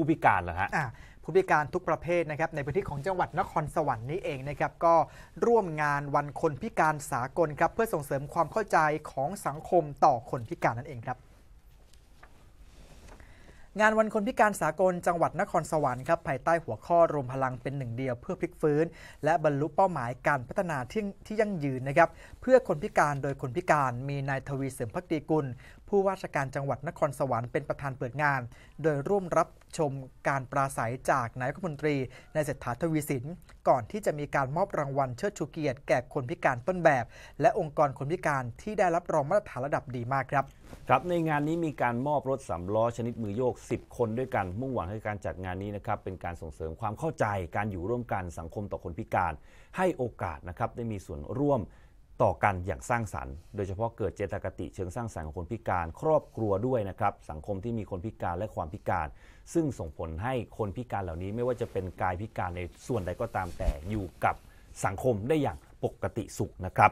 ผู้พิการเหรอฮะผู้พิการทุกประเภทนะครับในพื้นที่ของจังหวัดนครสวรรค์นี้เองนะครับก็ร่วมงานวันคนพิการสากลครับเพื่อส่งเสริมความเข้าใจของสังคมต่อคนพิการนั่นเองครับงานวันคนพิการสากล จังหวัดนครสวรรค์ครับภายใต้หัวข้อ รวมพลังเป็นหนึ่งเดียวเพื่อพลิกฟื้น และบรรลุเป้าหมายการพัฒนาที่ทยั่งยืนนะครับ เพื่อคนพิการโดยคนพิการมีนายทวีเสริมพักดีกุล ผู้ว่าราชการจังหวัดนครสวรรค์เป็นประธานเปิดงาน โดยร่วมรับชมการปราศัยจากนายกรัฐมนตรีในเศรษฐาทวีสินก่อนที่จะมีการมอบรางวัลเชิดชูเกียรติแก่คนพิการต้นแบบและองค์กรคนพิการที่ได้รับรองมาตรฐานระดับดีมากครับครับในงานนี้มีการมอบรถสามล้อชนิดมือโยก10คนด้วยกันมุ่งหวังให้การจัดงานนี้นะครับ เป็นการส่งเสริมความเข้าใจการอยู่ร่วมกันสังคมต่อคนพิการ ให้โอกาสนะครับได้มีส่วนร่วมต่อกันอย่างสร้างสรรค์โดยเฉพาะเกิดเจตคติเชิงสร้างสรรค์ของคนพิการครอบครัวด้วยนะครับ สังคมที่มีคนพิการและความพิการ ซึ่งส่งผลให้คนพิการเหล่านี้ไม่ว่าจะเป็นกายพิการในส่วนใดก็ตามแต่อยู่กับสังคมได้อย่างปกติสุขนะครับ